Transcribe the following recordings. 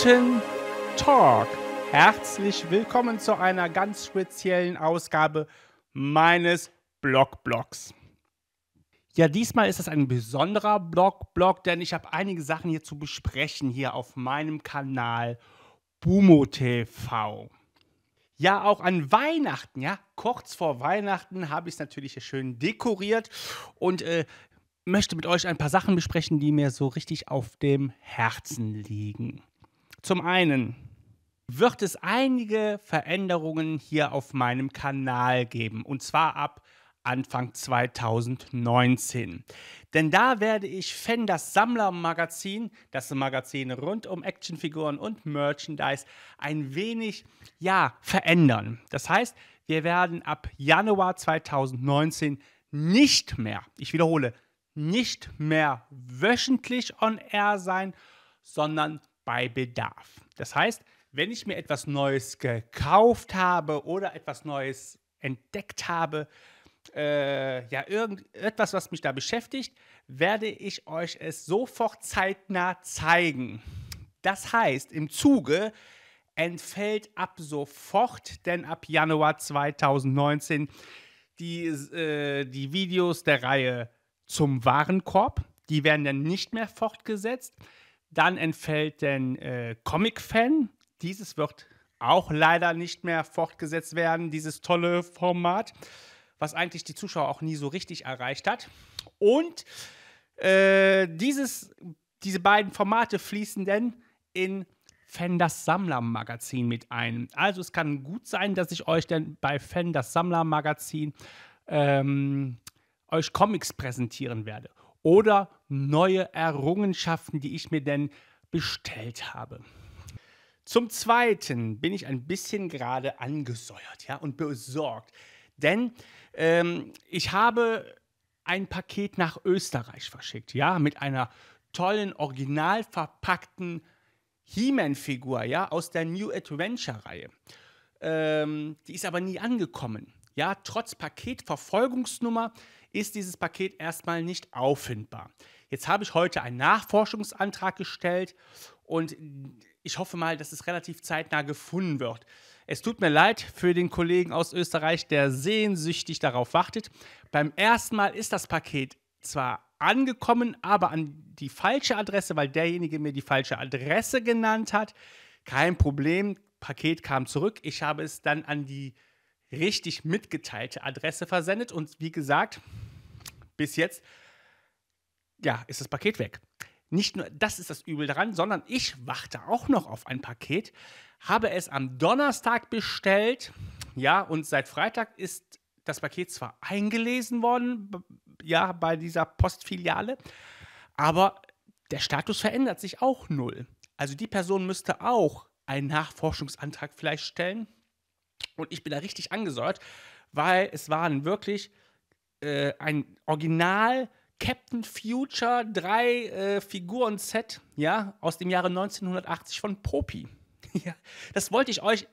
Guten Talk. Herzlich willkommen zu einer ganz speziellen Ausgabe meines Blogblogs. Ja, diesmal ist es ein besonderer Blogblog, denn ich habe einige Sachen hier zu besprechen hier auf meinem Kanal Bumo TV. Ja, auch an Weihnachten, ja, kurz vor Weihnachten habe ich es natürlich hier schön dekoriert und äh, möchte mit euch ein paar Sachen besprechen, die mir so richtig auf dem Herzen liegen. Zum einen wird es einige Veränderungen hier auf meinem Kanal geben, und zwar ab Anfang 2019. Denn da werde ich Fenders Sammlermagazin, das Magazin rund um Actionfiguren und Merchandise, ein wenig ja, verändern. Das heißt, wir werden ab Januar 2019 nicht mehr, ich wiederhole, nicht mehr wöchentlich on air sein, sondern bei Bedarf. Das heißt, wenn ich mir etwas Neues gekauft habe oder etwas Neues entdeckt habe, äh, ja, irgendetwas, was mich da beschäftigt, werde ich euch es sofort zeitnah zeigen. Das heißt, im Zuge entfällt ab sofort, denn ab Januar 2019 die, äh, die Videos der Reihe zum Warenkorb. Die werden dann nicht mehr fortgesetzt. Dann entfällt denn äh, Comic-Fan. Dieses wird auch leider nicht mehr fortgesetzt werden, dieses tolle Format, was eigentlich die Zuschauer auch nie so richtig erreicht hat. Und äh, dieses, diese beiden Formate fließen denn in Fenders Sammler Magazin mit ein. Also es kann gut sein, dass ich euch denn bei Fenders Sammler Magazin ähm, euch Comics präsentieren werde oder neue Errungenschaften, die ich mir denn bestellt habe. Zum Zweiten bin ich ein bisschen gerade angesäuert ja, und besorgt, denn ähm, ich habe ein Paket nach Österreich verschickt, ja, mit einer tollen, original verpackten He-Man-Figur, ja, aus der New Adventure-Reihe. Ähm, die ist aber nie angekommen, ja, trotz Paketverfolgungsnummer ist dieses Paket erstmal nicht auffindbar. Jetzt habe ich heute einen Nachforschungsantrag gestellt und ich hoffe mal, dass es relativ zeitnah gefunden wird. Es tut mir leid für den Kollegen aus Österreich, der sehnsüchtig darauf wartet. Beim ersten Mal ist das Paket zwar angekommen, aber an die falsche Adresse, weil derjenige mir die falsche Adresse genannt hat. Kein Problem, Paket kam zurück. Ich habe es dann an die richtig mitgeteilte Adresse versendet und wie gesagt, bis jetzt, ja, ist das Paket weg. Nicht nur das ist das Übel daran, sondern ich warte auch noch auf ein Paket, habe es am Donnerstag bestellt, ja, und seit Freitag ist das Paket zwar eingelesen worden, ja, bei dieser Postfiliale, aber der Status verändert sich auch null. Also die Person müsste auch einen Nachforschungsantrag vielleicht stellen. Und ich bin da richtig angesäuert, weil es waren wirklich äh, ein Original Captain Future 3 äh, Figuren-Set, ja, aus dem Jahre 1980 von Popi. ja, das wollte ich euch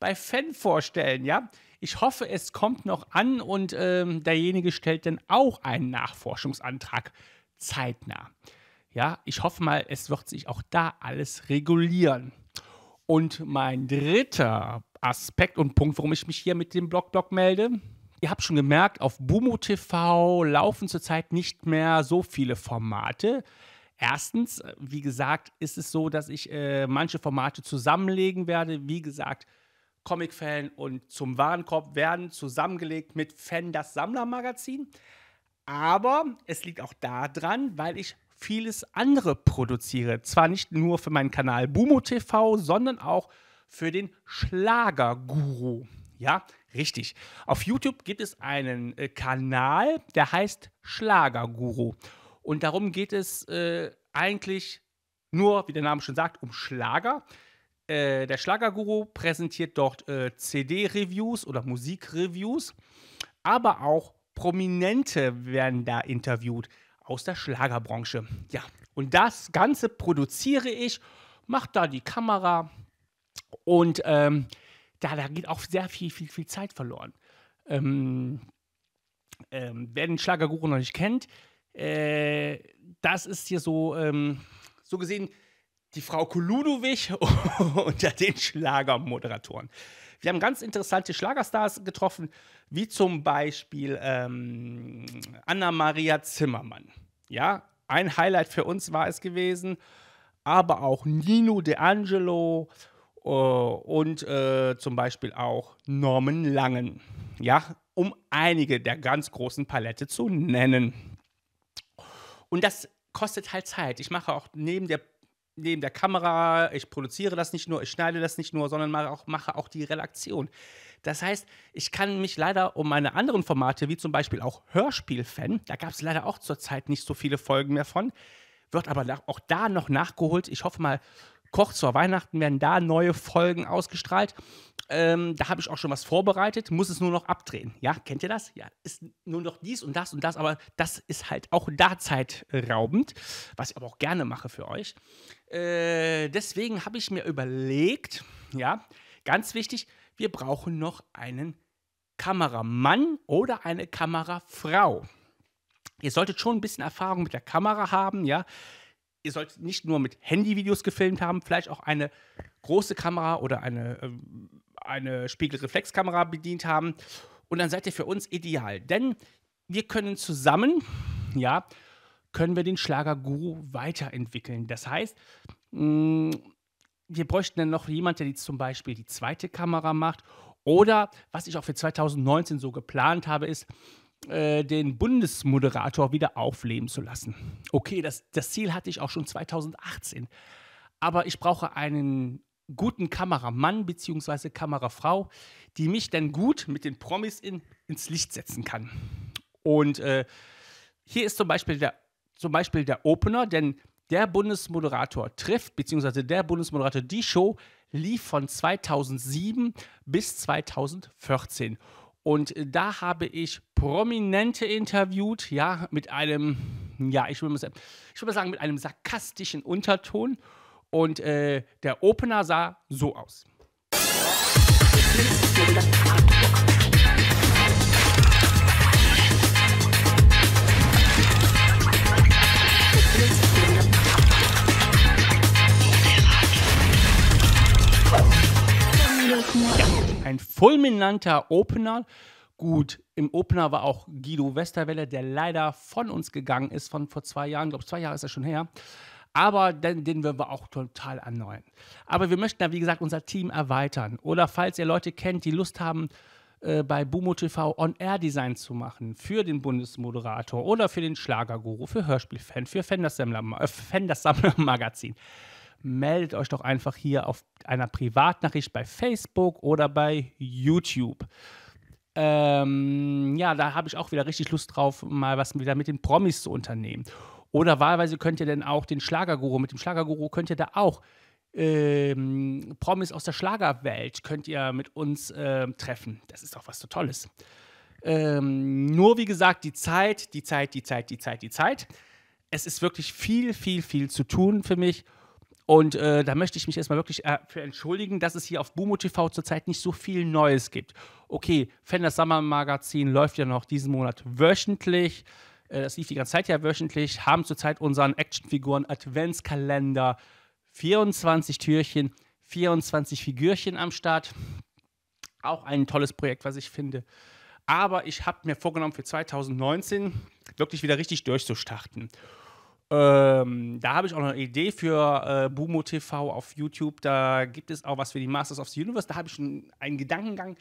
bei Fan vorstellen, ja. Ich hoffe, es kommt noch an und ähm, derjenige stellt dann auch einen Nachforschungsantrag zeitnah. Ja, ich hoffe mal, es wird sich auch da alles regulieren. Und mein dritter Aspekt und Punkt, warum ich mich hier mit dem Blog-Blog melde, ihr habt schon gemerkt, auf Bumo TV laufen zurzeit nicht mehr so viele Formate. Erstens, äh, wie gesagt, ist es so, dass ich äh, manche Formate zusammenlegen werde. Wie gesagt, Comic-Fan und zum Warenkorb werden zusammengelegt mit Fan das Sammlermagazin. Aber es liegt auch daran, weil ich vieles andere produziere. Zwar nicht nur für meinen Kanal Bumo TV, sondern auch für den Schlagerguru. Ja, Richtig. Auf YouTube gibt es einen äh, Kanal, der heißt Schlagerguru. Und darum geht es äh, eigentlich nur, wie der Name schon sagt, um Schlager. Äh, der Schlagerguru präsentiert dort äh, CD-Reviews oder Musikreviews, aber auch Prominente werden da interviewt aus der Schlagerbranche. Ja, und das Ganze produziere ich, mache da die Kamera und ähm, da, da geht auch sehr viel, viel, viel Zeit verloren. Ähm, ähm, wer den Schlagerguru noch nicht kennt, äh, das ist hier so, ähm, so gesehen die Frau Koludovic unter den Schlagermoderatoren. Wir haben ganz interessante Schlagerstars getroffen, wie zum Beispiel ähm, Anna-Maria Zimmermann. Ja, ein Highlight für uns war es gewesen, aber auch Nino De Angelo äh, und äh, zum Beispiel auch Norman Langen. Ja, um einige der ganz großen Palette zu nennen. Und das kostet halt Zeit. Ich mache auch neben der, neben der Kamera, ich produziere das nicht nur, ich schneide das nicht nur, sondern mache auch, mache auch die Redaktion. Das heißt, ich kann mich leider um meine anderen Formate, wie zum Beispiel auch Hörspiel-Fan, da gab es leider auch zurzeit nicht so viele Folgen mehr von, wird aber auch da noch nachgeholt. Ich hoffe mal, Koch zur Weihnachten werden da neue Folgen ausgestrahlt. Ähm, da habe ich auch schon was vorbereitet, muss es nur noch abdrehen. Ja, kennt ihr das? Ja, ist nur noch dies und das und das, aber das ist halt auch da zeitraubend, was ich aber auch gerne mache für euch. Äh, deswegen habe ich mir überlegt, ja, ganz wichtig, wir brauchen noch einen Kameramann oder eine Kamerafrau. Ihr solltet schon ein bisschen Erfahrung mit der Kamera haben, ja ihr sollt nicht nur mit Handyvideos gefilmt haben, vielleicht auch eine große Kamera oder eine, ähm, eine Spiegelreflexkamera bedient haben. Und dann seid ihr für uns ideal. Denn wir können zusammen, ja, können wir den Schlagerguru weiterentwickeln. Das heißt, mh, mm, wir bräuchten dann noch jemanden, der zum Beispiel die zweite Kamera macht. Oder was ich auch für 2019 so geplant habe, ist, äh, den Bundesmoderator wieder aufleben zu lassen. Okay, das, das Ziel hatte ich auch schon 2018. Aber ich brauche einen guten Kameramann bzw. Kamerafrau, die mich dann gut mit den Promis in, ins Licht setzen kann. Und äh, hier ist zum Beispiel, der, zum Beispiel der Opener, denn der Bundesmoderator trifft, bzw. der Bundesmoderator, die Show lief von 2007 bis 2014. Und da habe ich Prominente interviewt, ja, mit einem, ja, ich würde mal sagen, ich will mal sagen mit einem sarkastischen Unterton. Und äh, der Opener sah so aus. ein fulminanter Opener. Gut, im Opener war auch Guido Westerwelle, der leider von uns gegangen ist, von vor zwei Jahren. Ich glaube, zwei Jahre ist er schon her. Aber den, den werden wir auch total erneuern. Aber wir möchten da, wie gesagt, unser Team erweitern. Oder falls ihr Leute kennt, die Lust haben, äh, bei Bumo TV On-Air-Design zu machen für den Bundesmoderator oder für den Schlagerguru, für Hörspielfan, für Fendersammler-Magazin. Äh, meldet euch doch einfach hier auf einer Privatnachricht bei Facebook oder bei YouTube. Ähm, ja, da habe ich auch wieder richtig Lust drauf, mal was wieder mit den Promis zu unternehmen. Oder wahlweise könnt ihr dann auch den Schlagerguru, mit dem Schlagerguru könnt ihr da auch ähm, Promis aus der Schlagerwelt könnt ihr mit uns äh, treffen. Das ist doch was so Tolles. Ähm, nur wie gesagt, die Zeit, die Zeit, die Zeit, die Zeit, die Zeit. Es ist wirklich viel, viel, viel zu tun für mich. Und äh, da möchte ich mich erstmal wirklich äh, für entschuldigen, dass es hier auf Bumo TV zurzeit nicht so viel Neues gibt. Okay, Fender Summer Magazin läuft ja noch diesen Monat wöchentlich. Äh, das lief die ganze Zeit ja wöchentlich. Haben zurzeit unseren Actionfiguren Adventskalender 24 Türchen, 24 Figürchen am Start. Auch ein tolles Projekt, was ich finde. Aber ich habe mir vorgenommen, für 2019 wirklich wieder richtig durchzustarten. Ähm, da habe ich auch noch eine Idee für äh, Bumo TV auf YouTube. Da gibt es auch was für die Masters of the Universe. Da habe ich schon einen Gedankengang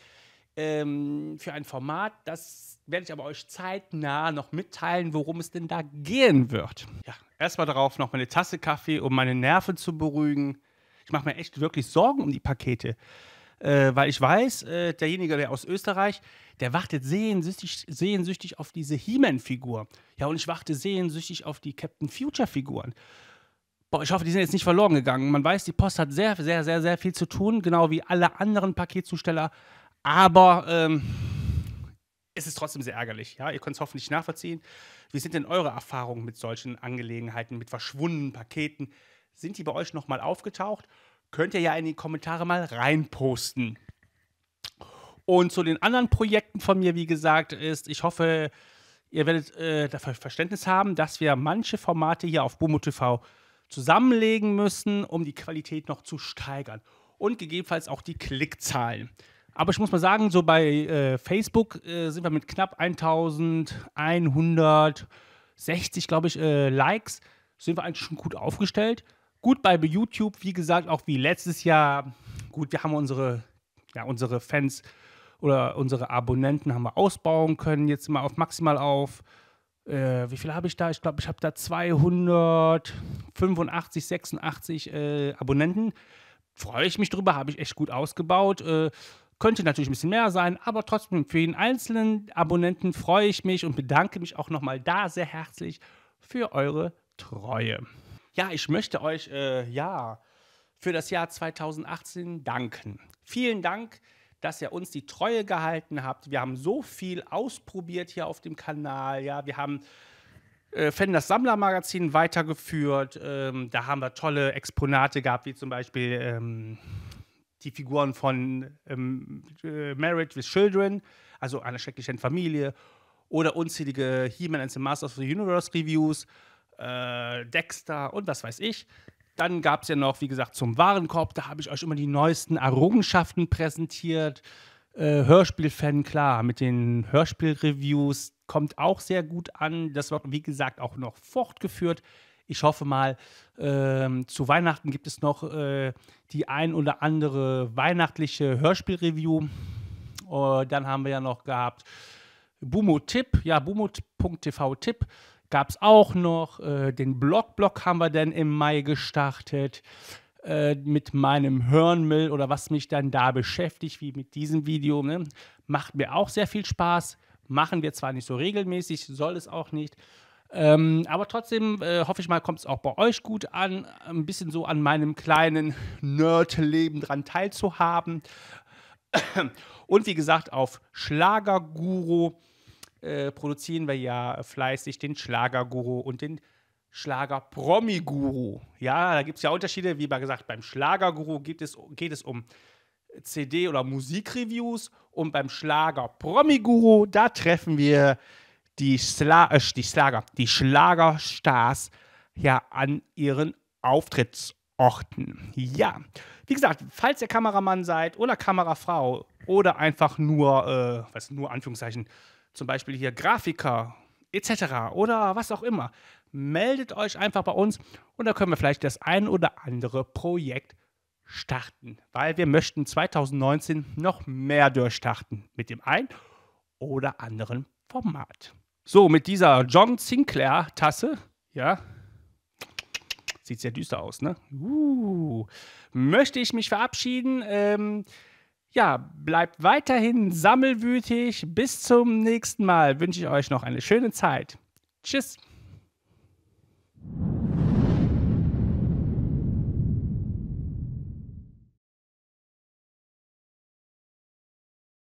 ähm, für ein Format. Das werde ich aber euch zeitnah noch mitteilen, worum es denn da gehen wird. Ja, erstmal darauf noch meine Tasse Kaffee, um meine Nerven zu beruhigen. Ich mache mir echt wirklich Sorgen um die Pakete. Äh, weil ich weiß, äh, derjenige der aus Österreich, der wartet sehnsüchtig, sehnsüchtig auf diese He-Man-Figur. Ja, und ich warte sehnsüchtig auf die Captain Future-Figuren. Boah, ich hoffe, die sind jetzt nicht verloren gegangen. Man weiß, die Post hat sehr, sehr, sehr, sehr viel zu tun, genau wie alle anderen Paketzusteller. Aber ähm, es ist trotzdem sehr ärgerlich. Ja? Ihr könnt es hoffentlich nachvollziehen. Wie sind denn eure Erfahrungen mit solchen Angelegenheiten, mit verschwundenen Paketen? Sind die bei euch nochmal aufgetaucht? könnt ihr ja in die Kommentare mal reinposten. Und zu den anderen Projekten von mir, wie gesagt, ist, ich hoffe, ihr werdet äh, dafür Verständnis haben, dass wir manche Formate hier auf Bumo TV zusammenlegen müssen, um die Qualität noch zu steigern und gegebenenfalls auch die Klickzahlen. Aber ich muss mal sagen, so bei äh, Facebook äh, sind wir mit knapp 1160, glaube ich, äh, Likes, sind wir eigentlich schon gut aufgestellt. Gut, bei YouTube, wie gesagt, auch wie letztes Jahr, gut, wir haben unsere, ja, unsere Fans oder unsere Abonnenten haben wir ausbauen können, jetzt mal auf maximal auf, äh, wie viele habe ich da? Ich glaube, ich habe da 285, 86 äh, Abonnenten. Freue ich mich drüber, habe ich echt gut ausgebaut. Äh, könnte natürlich ein bisschen mehr sein, aber trotzdem für jeden einzelnen Abonnenten freue ich mich und bedanke mich auch nochmal da sehr herzlich für eure Treue. Ja, ich möchte euch äh, ja für das Jahr 2018 danken. Vielen Dank, dass ihr uns die Treue gehalten habt. Wir haben so viel ausprobiert hier auf dem Kanal. Ja, wir haben äh, Fan das Sammlermagazin weitergeführt. Ähm, da haben wir tolle Exponate gehabt, wie zum Beispiel ähm, die Figuren von ähm, äh, Married with Children, also einer schrecklichen Familie, oder unzählige He-Man and the Masters of the Universe Reviews äh, Dexter und was weiß ich. Dann gab es ja noch, wie gesagt, zum Warenkorb, da habe ich euch immer die neuesten Errungenschaften präsentiert. Äh, hörspiel klar, mit den Hörspielreviews kommt auch sehr gut an. Das wird, wie gesagt, auch noch fortgeführt. Ich hoffe mal, ähm, zu Weihnachten gibt es noch äh, die ein oder andere weihnachtliche Hörspielreview. Äh, dann haben wir ja noch gehabt Bumo Tipp, ja, bumo.tv Tipp gab es auch noch. Äh, den block haben wir dann im Mai gestartet äh, mit meinem Hörnmüll oder was mich dann da beschäftigt, wie mit diesem Video. Ne? Macht mir auch sehr viel Spaß. Machen wir zwar nicht so regelmäßig, soll es auch nicht. Ähm, aber trotzdem äh, hoffe ich mal, kommt es auch bei euch gut an, ein bisschen so an meinem kleinen Nerd-Leben dran teilzuhaben. Und wie gesagt, auf Schlagerguru. Äh, produzieren wir ja fleißig den Schlagerguru und den Schlager-Promi-Guru. Ja, da gibt es ja Unterschiede, wie gesagt, beim Schlagerguru geht es, geht es um CD- oder Musikreviews und beim Schlager-Promi-Guru, da treffen wir die, Schla äh, die Schlager, die Schlagerstars ja an ihren Auftrittsorten. Ja, wie gesagt, falls ihr Kameramann seid oder Kamerafrau oder einfach nur, äh, was nur Anführungszeichen, zum Beispiel hier Grafiker etc. oder was auch immer, meldet euch einfach bei uns und da können wir vielleicht das ein oder andere Projekt starten, weil wir möchten 2019 noch mehr durchstarten mit dem ein oder anderen Format. So, mit dieser John Sinclair Tasse, ja, sieht sehr düster aus, ne? Uh, möchte ich mich verabschieden. Ähm, ja, bleibt weiterhin sammelwütig. Bis zum nächsten Mal wünsche ich euch noch eine schöne Zeit. Tschüss.